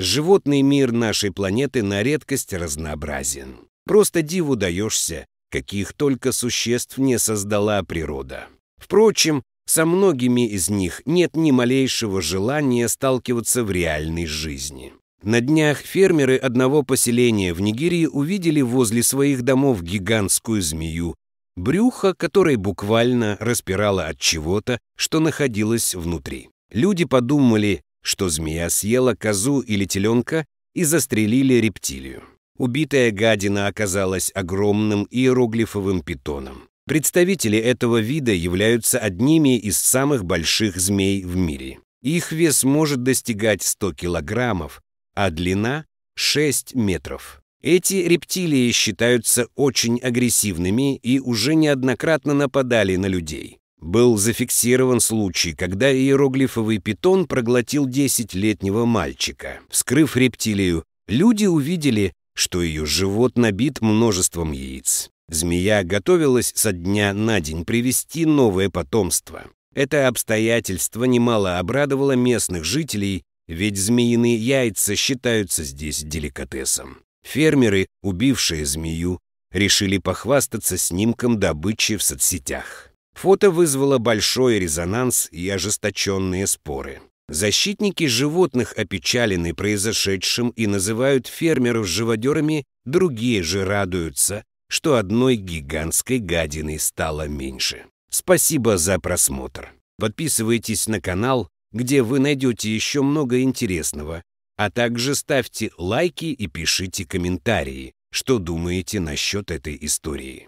Животный мир нашей планеты на редкость разнообразен. Просто диву даешься, каких только существ не создала природа. Впрочем, со многими из них нет ни малейшего желания сталкиваться в реальной жизни. На днях фермеры одного поселения в Нигерии увидели возле своих домов гигантскую змею, брюхо которой буквально распирало от чего-то, что находилось внутри. Люди подумали, что змея съела козу или теленка и застрелили рептилию. Убитая гадина оказалась огромным иероглифовым питоном. Представители этого вида являются одними из самых больших змей в мире. Их вес может достигать 100 килограммов, а длина – 6 метров. Эти рептилии считаются очень агрессивными и уже неоднократно нападали на людей. Был зафиксирован случай, когда иероглифовый питон проглотил 10-летнего мальчика. Вскрыв рептилию, люди увидели, что ее живот набит множеством яиц. Змея готовилась со дня на день привести новое потомство. Это обстоятельство немало обрадовало местных жителей, ведь змеиные яйца считаются здесь деликатесом. Фермеры, убившие змею, решили похвастаться снимком добычи в соцсетях. Фото вызвало большой резонанс и ожесточенные споры. Защитники животных опечалены произошедшим и называют фермеров живодерами, другие же радуются, что одной гигантской гадины стало меньше. Спасибо за просмотр. Подписывайтесь на канал, где вы найдете еще много интересного, а также ставьте лайки и пишите комментарии, что думаете насчет этой истории.